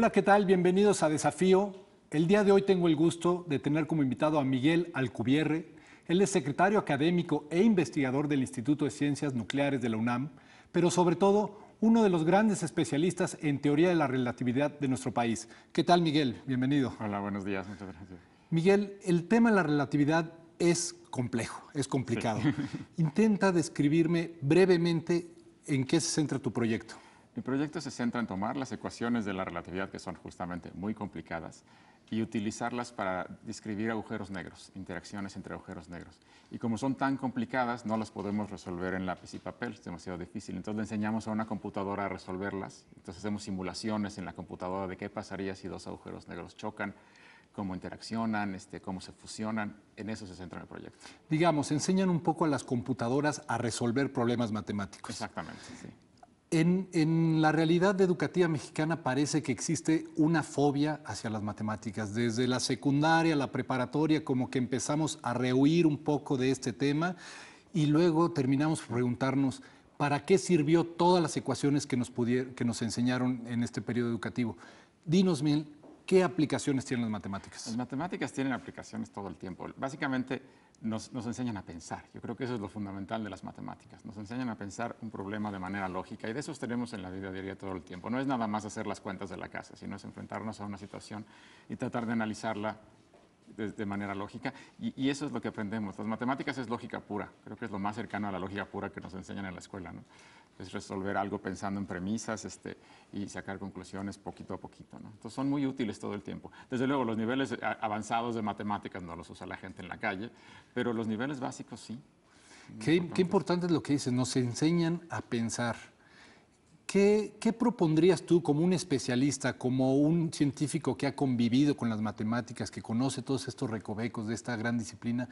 Hola, ¿qué tal? Bienvenidos a Desafío. El día de hoy tengo el gusto de tener como invitado a Miguel Alcubierre. Él es secretario académico e investigador del Instituto de Ciencias Nucleares de la UNAM, pero sobre todo uno de los grandes especialistas en teoría de la relatividad de nuestro país. ¿Qué tal, Miguel? Bienvenido. Hola, buenos días, muchas gracias. Miguel, el tema de la relatividad es complejo, es complicado. Intenta describirme brevemente en qué se centra tu proyecto. Mi proyecto se centra en tomar las ecuaciones de la relatividad, que son justamente muy complicadas, y utilizarlas para describir agujeros negros, interacciones entre agujeros negros. Y como son tan complicadas, no las podemos resolver en lápiz y papel, es demasiado difícil. Entonces le enseñamos a una computadora a resolverlas. Entonces hacemos simulaciones en la computadora de qué pasaría si dos agujeros negros chocan cómo interaccionan, este, cómo se fusionan. En eso se centra mi proyecto. Digamos, enseñan un poco a las computadoras a resolver problemas matemáticos. Exactamente, sí. En, la realidad educativa mexicana parece que existe una fobia hacia las matemáticas. Desde la secundaria, la preparatoria, como que empezamos a rehuir un poco de este tema y luego terminamos preguntarnos, ¿para qué sirvió todas las ecuaciones que nos, que nos enseñaron en este periodo educativo? Dinos, Mil, ¿Qué aplicaciones tienen las matemáticas? Las matemáticas tienen aplicaciones todo el tiempo. Básicamente nos, enseñan a pensar. Yo creo que eso es lo fundamental de las matemáticas. Nos enseñan a pensar un problema de manera lógica y de eso tenemos en la vida diaria todo el tiempo. No es nada más hacer las cuentas de la casa, sino es enfrentarnos a una situación y tratar de analizarla de, manera lógica. Y, eso es lo que aprendemos. Las matemáticas es lógica pura. Creo que es lo más cercano a la lógica pura que nos enseñan en la escuela. ¿no? es resolver algo pensando en premisas este, y sacar conclusiones poquito a poquito. Entonces son muy útiles todo el tiempo. Desde luego, los niveles avanzados de matemáticas no los usa la gente en la calle, pero los niveles básicos sí. Qué importante. es lo que dices, nos enseñan a pensar. ¿Qué, ¿Qué, propondrías tú como un especialista, como un científico que ha convivido con las matemáticas, que conoce todos estos recovecos de esta gran disciplina?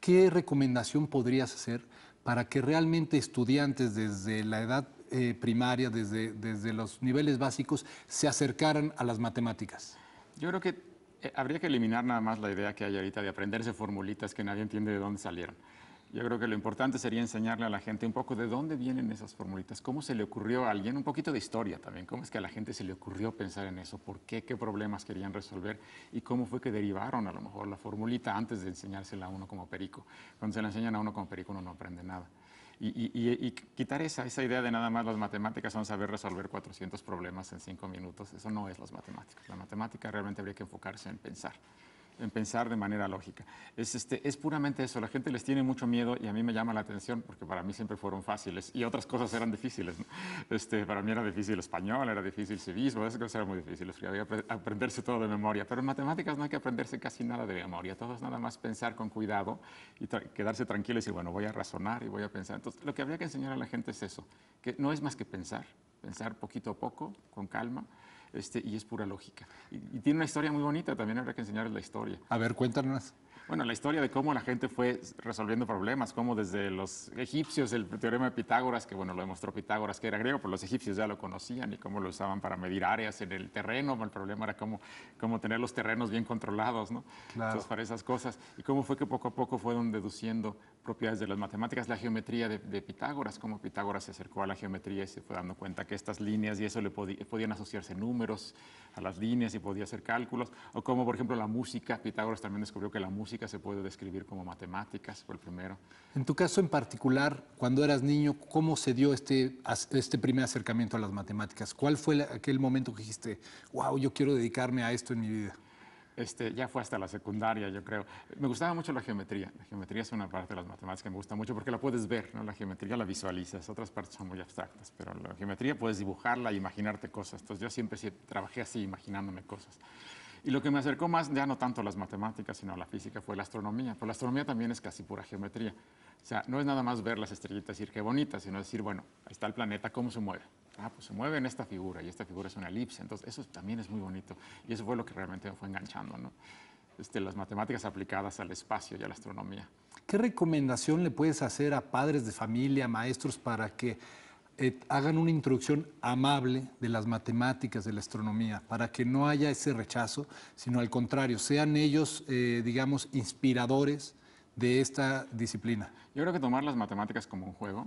¿Qué recomendación podrías hacer para que realmente estudiantes desde la edad eh, primaria, desde, desde los niveles básicos, se acercaran a las matemáticas? Yo creo que eh, habría que eliminar nada más la idea que hay ahorita de aprenderse formulitas que nadie entiende de dónde salieron. Yo creo que lo importante sería enseñarle a la gente un poco de dónde vienen esas formulitas, cómo se le ocurrió a alguien, un poquito de historia también, cómo es que a la gente se le ocurrió pensar en eso, por qué, qué problemas querían resolver y cómo fue que derivaron a lo mejor la formulita antes de enseñársela a uno como perico. Cuando se la enseñan a uno como perico uno no aprende nada. Y, quitar esa, esa idea de nada más las matemáticas son saber resolver 400 problemas en 5 minutos, eso no es las matemáticas. La matemática realmente habría que enfocarse en pensar en pensar de manera lógica. Es, este, es puramente eso, la gente les tiene mucho miedo y a mí me llama la atención porque para mí siempre fueron fáciles y otras cosas eran difíciles. Este, para mí era difícil español, era difícil civismo, esas cosas eran muy difíciles, había que aprenderse todo de memoria, pero en matemáticas no hay que aprenderse casi nada de memoria, todo es nada más pensar con cuidado y quedarse tranquilo y decir, bueno, voy a razonar y voy a pensar. Entonces, lo que habría que enseñar a la gente es eso, que no es más que pensar, pensar poquito a poco, con calma este, y es pura lógica. Y, y, tiene una historia muy bonita, también habrá que enseñarles la historia. A ver, cuéntanos. Bueno, la historia de cómo la gente fue resolviendo problemas, cómo desde los egipcios el teorema de Pitágoras, que bueno, lo demostró Pitágoras que era griego, pero pues los egipcios ya lo conocían y cómo lo usaban para medir áreas en el terreno, el problema era cómo, cómo tener los terrenos bien controlados, ¿no? para esas cosas. Y cómo fue que poco a poco fueron deduciendo propiedades de las matemáticas, la geometría de, de Pitágoras, cómo Pitágoras se acercó a la geometría y se fue dando cuenta que estas líneas y eso le podían asociarse números a las líneas y podía hacer cálculos, o cómo, por ejemplo, la música, Pitágoras también descubrió que la música se puede describir como matemáticas, por el primero. En tu caso en particular, cuando eras niño, ¿cómo se dio este, este primer acercamiento a las matemáticas? ¿Cuál fue aquel momento que dijiste, wow, yo quiero dedicarme a esto en mi vida? Este, ya fue hasta la secundaria, yo creo. Me gustaba mucho la geometría. La geometría es una parte de las matemáticas que me gusta mucho porque la puedes ver, ¿no? La geometría la visualizas, otras partes son muy abstractas, pero la geometría puedes dibujarla e imaginarte cosas. Entonces yo siempre trabajé así, imaginándome cosas. Y lo que me acercó más, ya no tanto a las matemáticas, sino a la física, fue la astronomía. Pero pues la astronomía también es casi pura geometría. O sea, no es nada más ver las estrellitas y decir qué bonitas, sino decir, bueno, ahí está el planeta, ¿cómo se mueve? Ah, pues se mueve en esta figura y esta figura es una elipse. Entonces, eso también es muy bonito. Y eso fue lo que realmente me fue enganchando, ¿no? Este, las matemáticas aplicadas al espacio y a la astronomía. ¿Qué recomendación le puedes hacer a padres de familia, maestros, para que eh, hagan una introducción amable de las matemáticas, de la astronomía, para que no haya ese rechazo, sino al contrario, sean ellos, eh, digamos, inspiradores de esta disciplina. Yo creo que tomar las matemáticas como un juego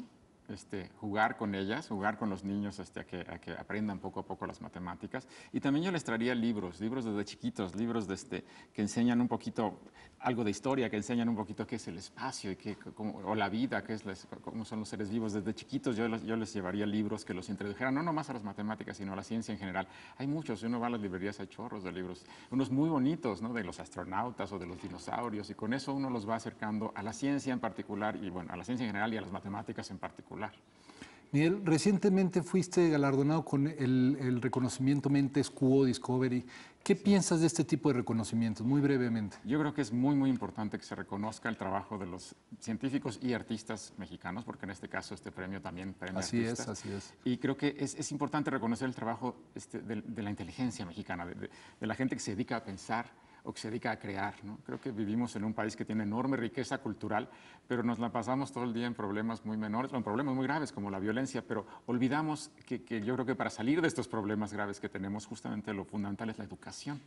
este, jugar con ellas, jugar con los niños este, a, que, aprendan poco a poco las matemáticas. Y también yo les traería libros, libros desde chiquitos, libros de este, que enseñan un poquito algo de historia, que enseñan un poquito qué es el espacio y qué, o la vida, qué es cómo son los seres vivos. Desde chiquitos yo, yo les llevaría libros que los introdujeran, no nomás a las matemáticas, sino a la ciencia en general. Hay muchos, uno va a las librerías, hay chorros de libros, unos muy bonitos, de los astronautas o de los dinosaurios, y con eso uno los va acercando a la ciencia en particular, y bueno, a la ciencia en general y a las matemáticas en particular. Miguel, recientemente fuiste galardonado con el, reconocimiento Mentes QO Discovery. ¿Qué piensas de este tipo de reconocimientos? Muy brevemente. Yo creo que es muy, muy importante que se reconozca el trabajo de los científicos y artistas mexicanos, porque en este caso este premio también premia a artistas. Así es, así es. Y creo que es, importante reconocer el trabajo este, de, la inteligencia mexicana, de la gente que se dedica a pensar o que se dedica a crear. ¿no? Creo que vivimos en un país que tiene enorme riqueza cultural, pero nos la pasamos todo el día en problemas muy menores, en problemas muy graves como la violencia, pero olvidamos que, que yo creo que para salir de estos problemas graves que tenemos, justamente lo fundamental es la educación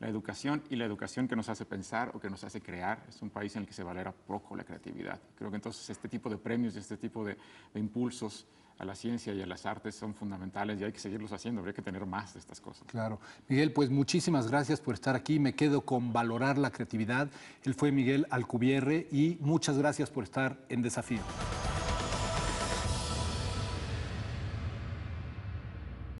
la educación y la educación que nos hace pensar o que nos hace crear. Es un país en el que se valera poco la creatividad. Creo que entonces este tipo de premios y este tipo de, impulsos a la ciencia y a las artes son fundamentales y hay que seguirlos haciendo, habría que tener más de estas cosas. Claro. Miguel, pues muchísimas gracias por estar aquí. Me quedo con valorar la creatividad. Él fue Miguel Alcubierre y muchas gracias por estar en Desafío.